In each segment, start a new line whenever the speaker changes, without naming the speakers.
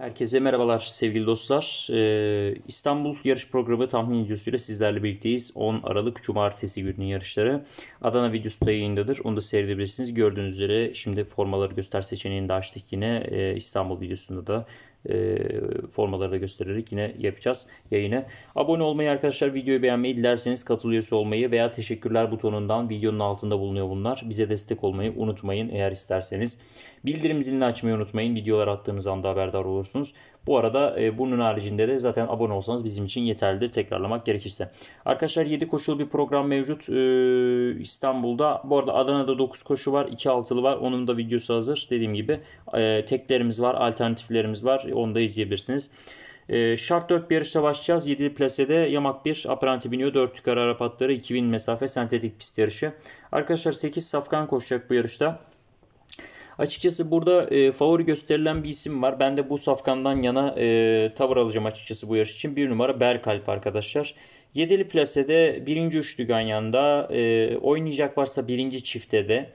Herkese merhabalar sevgili dostlar. Ee, İstanbul yarış programı tahmin videosuyla sizlerle birlikteyiz. 10 Aralık Cumartesi gününün yarışları. Adana videosu da yayındadır. Onu da seyredebilirsiniz. Gördüğünüz üzere şimdi formaları göster seçeneğini de açtık yine. Ee, İstanbul videosunda da e, formaları da göstererek yine yapacağız yayını. Abone olmayı arkadaşlar videoyu beğenmeyi dilerseniz katıl üyesi olmayı veya teşekkürler butonundan videonun altında bulunuyor bunlar. Bize destek olmayı unutmayın eğer isterseniz. Bildirim zilini açmayı unutmayın. Videolar attığımız anda haberdar olursunuz. Bu arada e, bunun haricinde de zaten abone olsanız bizim için yeterlidir tekrarlamak gerekirse. Arkadaşlar 7 koşulu bir program mevcut e, İstanbul'da. Bu arada Adana'da 9 koşu var. 2 altılı var. Onun da videosu hazır. Dediğim gibi e, teklerimiz var. Alternatiflerimiz var onu da izleyebilirsiniz. E, şart 4 bir yarışta başlayacağız. 7'li plasede yamak 1, aparanti biniyor. 4 yukarı arapatları atları 2000 mesafe sentetik pist yarışı. Arkadaşlar 8 safkan koşacak bu yarışta. Açıkçası burada e, favori gösterilen bir isim var. Ben de bu safkandan yana e, tavır alacağım açıkçası bu yarış için. Bir numara Berkalp arkadaşlar. Yedili plasede birinci üçlü Ganyan'da e, oynayacak varsa birinci çiftede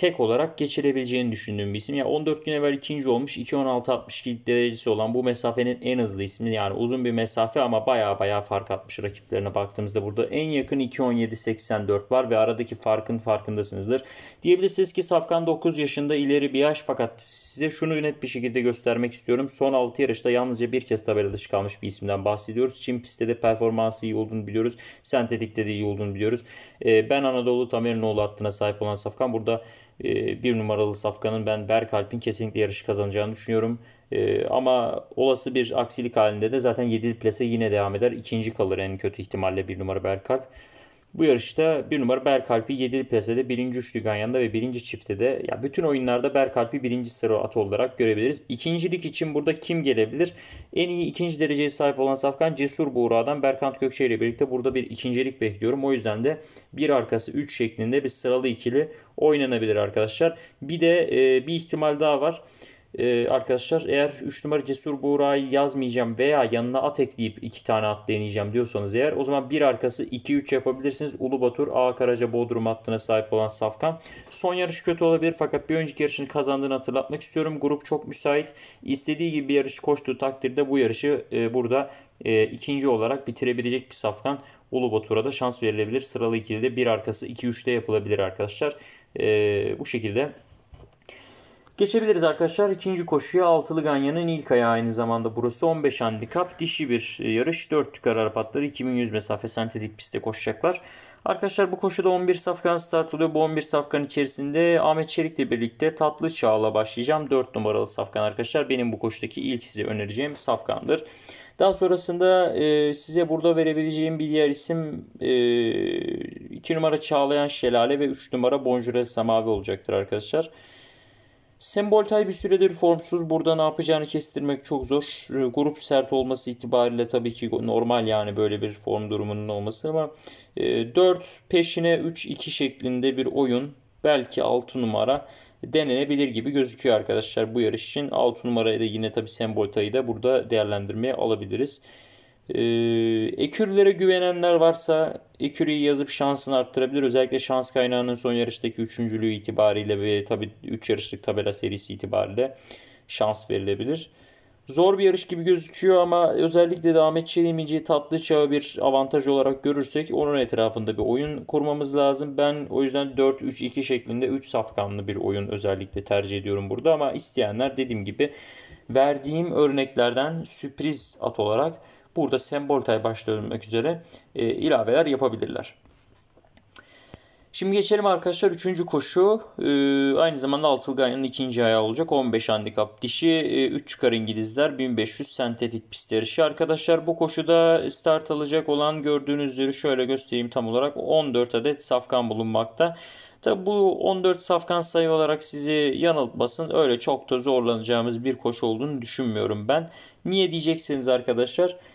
tek olarak geçirebileceğini düşündüğüm bir isim. Ya 14 gün evvel ikinci olmuş 2.16.62 derecesi olan bu mesafenin en hızlı ismi. Yani uzun bir mesafe ama baya baya fark atmış rakiplerine baktığımızda. Burada en yakın 2.17.84 var ve aradaki farkın farkındasınızdır. Diyebilirsiniz ki Safkan 9 yaşında ileri bir yaş fakat size şunu net bir şekilde göstermek istiyorum. Son 6 yarışta yalnızca bir kez tabela dışı kalmış bir isimden bahsediyoruz. Çin pistte de performansı iyi olduğunu biliyoruz. Sentetikte de iyi olduğunu biliyoruz. Ee, ben Anadolu Tamerinoğlu hattına sahip olan Safkan burada ee, bir numaralı safkanın ben Berkalp'in kesinlikle yarışı kazanacağını düşünüyorum. Ee, ama olası bir aksilik halinde de zaten 7'li plase yine devam eder. ikinci kalır en kötü ihtimalle bir numara Berkalp. Bu yarışta bir numara Berkalp'i 7. piyasada birinci üçlü Ganyan'da ve birinci çiftte de ya bütün oyunlarda Berkalp'i birinci sıra at olarak görebiliriz. İkincilik için burada kim gelebilir? En iyi ikinci dereceye sahip olan Safkan Cesur Buğra'dan Berkant Gökçe ile birlikte burada bir ikincilik bekliyorum. O yüzden de bir arkası 3 şeklinde bir sıralı ikili oynanabilir arkadaşlar. Bir de e, bir ihtimal daha var. Ee, arkadaşlar eğer 3 numara Cesur Buğra'yı yazmayacağım veya yanına at ekleyip 2 tane at deneyeceğim diyorsanız eğer o zaman bir arkası 2-3 yapabilirsiniz. Ulu Batur, A Karaca Bodrum hattına sahip olan Safkan. Son yarış kötü olabilir fakat bir önceki yarışını kazandığını hatırlatmak istiyorum. Grup çok müsait. İstediği gibi bir yarış koştuğu takdirde bu yarışı e, burada e, ikinci olarak bitirebilecek bir Safkan. Ulu Batur'a da şans verilebilir. Sıralı ikili de bir arkası 2-3'te yapılabilir arkadaşlar. E, bu şekilde Geçebiliriz arkadaşlar. ikinci koşuya altılı ganyanın ilk ayağı aynı zamanda burası 15 handikap. Dişi bir e, yarış. 4 tükar Arap 2100 mesafe sentetik pistte koşacaklar. Arkadaşlar bu koşuda 11 safkan start oluyor. Bu 11 safkan içerisinde Ahmet Çelik'le birlikte Tatlı Çağ'la başlayacağım. 4 numaralı safkan arkadaşlar. Benim bu koşudaki ilk size önereceğim safkandır. Daha sonrasında e, size burada verebileceğim bir diğer isim 2 e, numara Çağlayan Şelale ve 3 numara Bonjurel mavi olacaktır arkadaşlar. Sembol bir süredir formsuz. Burada ne yapacağını kestirmek çok zor. Ee, grup sert olması itibariyle tabii ki normal yani böyle bir form durumunun olması ama 4 e, peşine 3-2 şeklinde bir oyun. Belki 6 numara denenebilir gibi gözüküyor arkadaşlar bu yarış için. 6 numarayı da yine tabii Sembolta'yı da burada değerlendirmeye alabiliriz. E, ee, ekürlere güvenenler varsa Ekürü'yü yazıp şansını arttırabilir. Özellikle şans kaynağının son yarıştaki üçüncülüğü itibariyle ve tabi 3 yarışlık tabela serisi itibariyle şans verilebilir. Zor bir yarış gibi gözüküyor ama özellikle de Ahmet Çelimici tatlı çağı bir avantaj olarak görürsek onun etrafında bir oyun kurmamız lazım. Ben o yüzden 4-3-2 şeklinde 3 safkanlı bir oyun özellikle tercih ediyorum burada ama isteyenler dediğim gibi verdiğim örneklerden sürpriz at olarak Burada semboltay başta olmak üzere e, ilaveler yapabilirler. Şimdi geçelim arkadaşlar 3. koşu e, aynı zamanda Altılganya'nın ikinci ayağı olacak 15 handikap dişi e, 3 çıkar İngilizler 1500 sentetik pist yarışı arkadaşlar bu koşuda start alacak olan gördüğünüz üzere şöyle göstereyim tam olarak 14 adet safkan bulunmakta. Tabi bu 14 safkan sayı olarak sizi yanıltmasın. Öyle çok da zorlanacağımız bir koşu olduğunu düşünmüyorum ben. Niye diyeceksiniz arkadaşlar? Arkadaşlar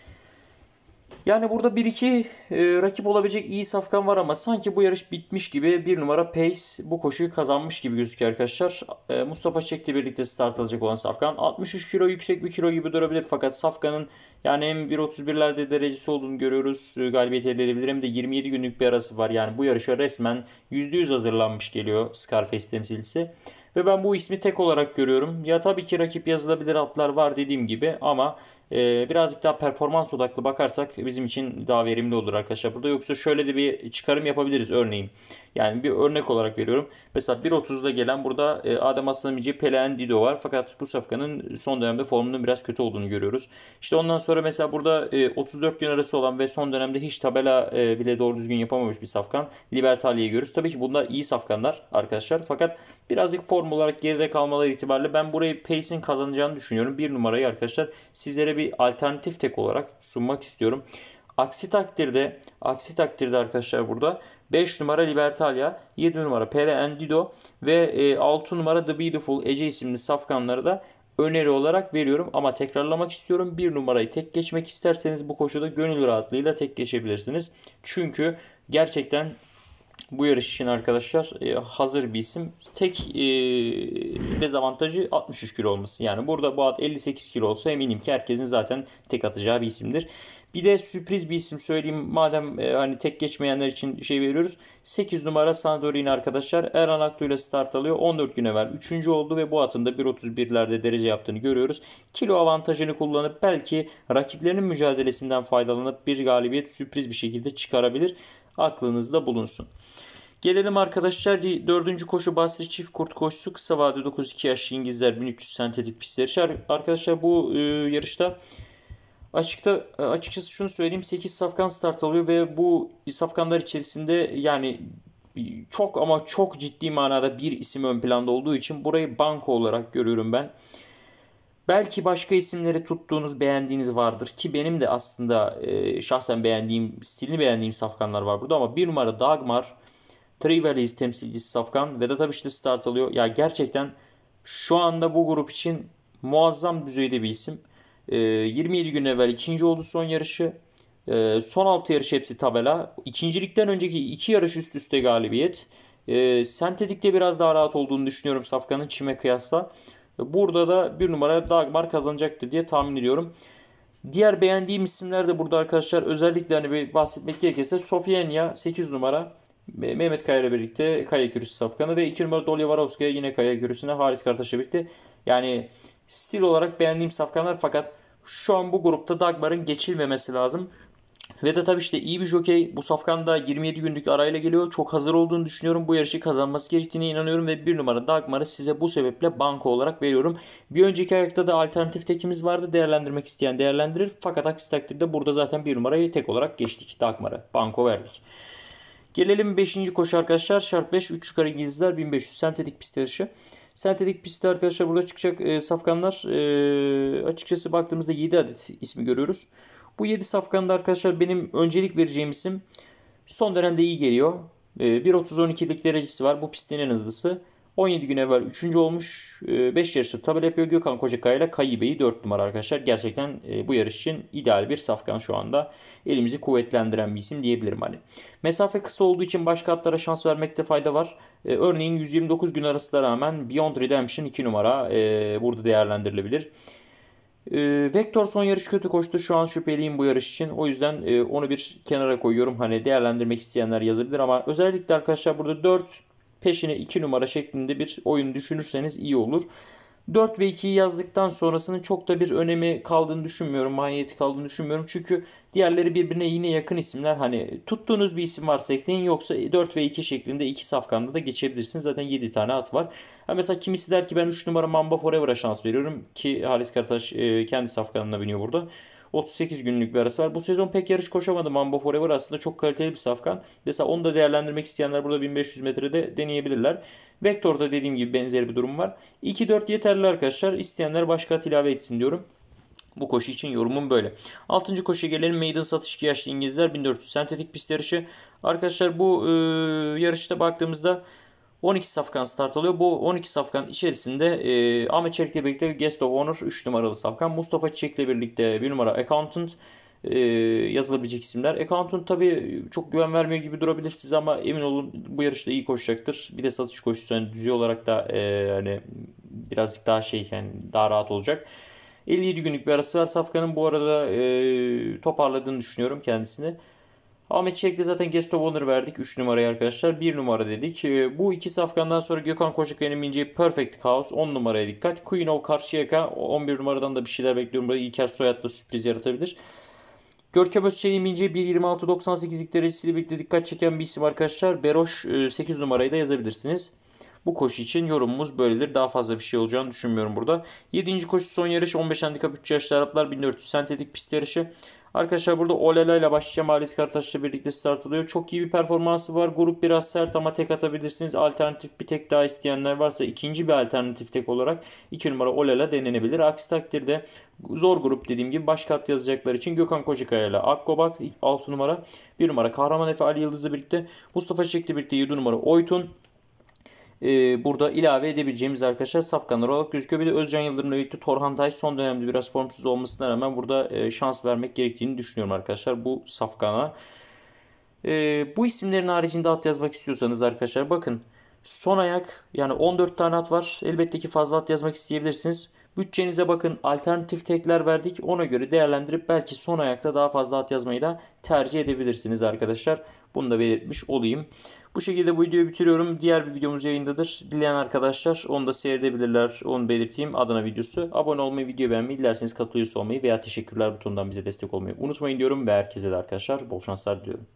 yani burada 1-2 e, rakip olabilecek iyi safkan var ama sanki bu yarış bitmiş gibi bir numara Pace bu koşuyu kazanmış gibi gözüküyor arkadaşlar. E, Mustafa Çek'le birlikte start alacak olan safkan. 63 kilo yüksek bir kilo gibi durabilir fakat safkanın yani hem 1.31'lerde derecesi olduğunu görüyoruz. E, galibiyet elde edebilir hem de 27 günlük bir arası var. Yani bu yarışa resmen %100 hazırlanmış geliyor Scarface temsilcisi. Ve ben bu ismi tek olarak görüyorum. Ya tabii ki rakip yazılabilir atlar var dediğim gibi ama e, birazcık daha performans odaklı bakarsak bizim için daha verimli olur arkadaşlar. Burada yoksa şöyle de bir çıkarım yapabiliriz örneğin. Yani bir örnek olarak veriyorum. Mesela 1.30'da gelen burada e, Adem Aslanamici Pele'en Dido var. Fakat bu safkanın son dönemde formunun biraz kötü olduğunu görüyoruz. İşte ondan sonra mesela burada e, 34 gün arası olan ve son dönemde hiç tabela e, bile doğru düzgün yapamamış bir safkan. Libertalia'yı görüyoruz. Tabii ki bunlar iyi safkanlar arkadaşlar. Fakat birazcık form form olarak geride kalmaları itibariyle ben burayı Pace'in kazanacağını düşünüyorum. Bir numarayı arkadaşlar sizlere bir alternatif tek olarak sunmak istiyorum. Aksi takdirde aksi takdirde arkadaşlar burada 5 numara Libertalia, 7 numara Pere Endido ve 6 e, numara The Beautiful Ece isimli safkanları da öneri olarak veriyorum. Ama tekrarlamak istiyorum. Bir numarayı tek geçmek isterseniz bu koşuda gönül rahatlığıyla tek geçebilirsiniz. Çünkü gerçekten bu yarış için arkadaşlar e, hazır bir isim. Tek e, dezavantajı 63 kilo olması. Yani burada bu at 58 kilo olsa eminim ki herkesin zaten tek atacağı bir isimdir. Bir de sürpriz bir isim söyleyeyim. Madem e, hani tek geçmeyenler için şey veriyoruz. 8 numara Sandorin arkadaşlar. Erhan Aktu ile start alıyor. 14 gün evvel 3. oldu ve bu atın da 1.31'lerde derece yaptığını görüyoruz. Kilo avantajını kullanıp belki rakiplerinin mücadelesinden faydalanıp bir galibiyet sürpriz bir şekilde çıkarabilir. Aklınızda bulunsun. Gelelim arkadaşlar dördüncü koşu Basri çift kurt koşusu kısa vade 9-2 yaşlı İngilizler 1300 sentetik pistler. Arkadaşlar bu e, yarışta açıkta e, açıkçası şunu söyleyeyim 8 safkan start alıyor ve bu safkanlar içerisinde yani e, çok ama çok ciddi manada bir isim ön planda olduğu için burayı banko olarak görüyorum ben. Belki başka isimleri tuttuğunuz, beğendiğiniz vardır ki benim de aslında e, şahsen beğendiğim, stilini beğendiğim safkanlar var burada ama bir numara Dagmar Three temsilcisi Safkan. Vedat Abişli start alıyor. Ya gerçekten şu anda bu grup için muazzam düzeyde bir isim. E, ee, 27 gün evvel ikinci oldu son yarışı. E, son 6 yarış hepsi tabela. İkincilikten önceki iki yarış üst üste galibiyet. E, sentetikte biraz daha rahat olduğunu düşünüyorum Safkan'ın çime kıyasla. Burada da bir numara Dagmar kazanacaktır diye tahmin ediyorum. Diğer beğendiğim isimler de burada arkadaşlar. Özellikle hani bir bahsetmek gerekirse Sofienya 8 numara. Mehmet Kaya ile birlikte kaya kürüsü safkanı ve 2 numara Dolya Varovskaya yine kaya kürüsüne Haris Kartaş'a birlikte. Yani stil olarak beğendiğim safkanlar fakat şu an bu grupta Dagmar'ın geçilmemesi lazım. Ve de tabii işte iyi bir jokey. Bu safkanda 27 günlük arayla geliyor. Çok hazır olduğunu düşünüyorum. Bu yarışı kazanması gerektiğine inanıyorum ve bir numara Dagmar'ı size bu sebeple banko olarak veriyorum. Bir önceki ayakta da alternatif tekimiz vardı. Değerlendirmek isteyen değerlendirir. Fakat aksi takdirde burada zaten bir numarayı tek olarak geçtik. Dagmar'ı banko verdik. Gelelim 5. koşu arkadaşlar. Şart 5 3 yukarı İngilizler 1500 sentetik pist yarışı. Sentetik pistte arkadaşlar burada çıkacak e, safkanlar e, açıkçası baktığımızda 7 adet ismi görüyoruz. Bu 7 safkanda arkadaşlar benim öncelik vereceğim isim son dönemde iyi geliyor. E, 1.30-12'lik derecesi var. Bu pistin en hızlısı. 17 gün evvel 3. olmuş. 5 ee, yarışta tabel yapıyor. Gökhan Kocakaya ile Kayi Bey'i 4 numara arkadaşlar. Gerçekten e, bu yarış için ideal bir safkan şu anda. Elimizi kuvvetlendiren bir isim diyebilirim hani. Mesafe kısa olduğu için başka atlara şans vermekte fayda var. Ee, örneğin 129 gün arasına rağmen Beyond Redemption 2 numara e, burada değerlendirilebilir. E, Vector son yarış kötü koştu. Şu an şüpheliyim bu yarış için. O yüzden e, onu bir kenara koyuyorum. Hani değerlendirmek isteyenler yazabilir ama özellikle arkadaşlar burada 4 peşine 2 numara şeklinde bir oyun düşünürseniz iyi olur. 4 ve 2'yi yazdıktan sonrasının çok da bir önemi kaldığını düşünmüyorum. Maniyeti kaldığını düşünmüyorum. Çünkü diğerleri birbirine yine yakın isimler. Hani tuttuğunuz bir isim varsa ekleyin. Yoksa 4 ve 2 şeklinde 2 safkanda da geçebilirsiniz. Zaten 7 tane at var. Ha mesela kimisi der ki ben 3 numara Mamba Forever'a şans veriyorum. Ki Halis Karataş e, kendi safkanına biniyor burada. 38 günlük bir arası var. Bu sezon pek yarış koşamadı Mambo Forever. Aslında çok kaliteli bir safkan. Mesela onu da değerlendirmek isteyenler burada 1500 metrede deneyebilirler. Vektor'da dediğim gibi benzer bir durum var. 2-4 yeterli arkadaşlar. İsteyenler başka at ilave etsin diyorum. Bu koşu için yorumum böyle. 6. koşuya gelelim. Maiden satış 2 yaşlı İngilizler 1400 sentetik pist yarışı. Arkadaşlar bu e, yarışta baktığımızda 12 safkan start alıyor. Bu 12 safkan içerisinde e, Ahmet Çelik'le birlikte Guest of Honor 3 numaralı safkan. Mustafa Çiçek'le birlikte 1 numara Accountant e, yazılabilecek isimler. Accountant tabi çok güven vermiyor gibi durabilir size ama emin olun bu yarışta iyi koşacaktır. Bir de satış koşusu yani düzey olarak da e, hani birazcık daha şey yani daha rahat olacak. 57 günlük bir arası var. Safkan'ın bu arada e, toparladığını düşünüyorum kendisini. Ahmet Çelik'le zaten guest of honor verdik 3 numarayı arkadaşlar. 1 numara dedik. Ee, bu iki safkandan sonra Gökhan Koşakaya'nın bineceği Perfect chaos 10 numaraya dikkat. Queen of Karşıyaka 11 numaradan da bir şeyler bekliyorum. Burada İlker Soyat'la sürpriz yaratabilir. Görkem Özçelik'in bineceği 1.26.98'lik derecesiyle birlikte dikkat çeken bir isim arkadaşlar. Beroş 8 e, numarayı da yazabilirsiniz. Bu koşu için yorumumuz böyledir. Daha fazla bir şey olacağını düşünmüyorum burada. 7. koşu son yarış 15 handikap 3 yaşlı Araplar 1400 sentetik pist yarışı. Arkadaşlar burada Olela ile başlayacağım. Halis Kartaş'la birlikte start oluyor. Çok iyi bir performansı var. Grup biraz sert ama tek atabilirsiniz. Alternatif bir tek daha isteyenler varsa ikinci bir alternatif tek olarak 2 numara Olela denenebilir. Aksi takdirde zor grup dediğim gibi baş kat yazacaklar için Gökhan Kocakaya ile Akkobak 6 numara 1 numara Kahraman Efe Ali Yıldız'la birlikte Mustafa Çekli birlikte 7 numara Oytun ee, burada ilave edebileceğimiz arkadaşlar safkanlar olarak gözüküyor. Bir de Özcan Yıldırım'la birlikte Torhan Tay son dönemde biraz formsuz olmasına rağmen burada e, şans vermek gerektiğini düşünüyorum arkadaşlar bu safkana. Ee, bu isimlerin haricinde at yazmak istiyorsanız arkadaşlar bakın son ayak yani 14 tane at var. Elbette ki fazla at yazmak isteyebilirsiniz. Bütçenize bakın alternatif tekler verdik ona göre değerlendirip belki son ayakta daha fazla at yazmayı da tercih edebilirsiniz arkadaşlar. Bunu da belirtmiş olayım. Bu şekilde bu videoyu bitiriyorum. Diğer bir videomuz yayındadır. Dileyen arkadaşlar onu da seyredebilirler. Onu belirteyim. Adana videosu. Abone olmayı, video beğenmeyi, dilerseniz katılıyorsa olmayı veya teşekkürler butonundan bize destek olmayı unutmayın diyorum. Ve herkese de arkadaşlar bol şanslar diliyorum.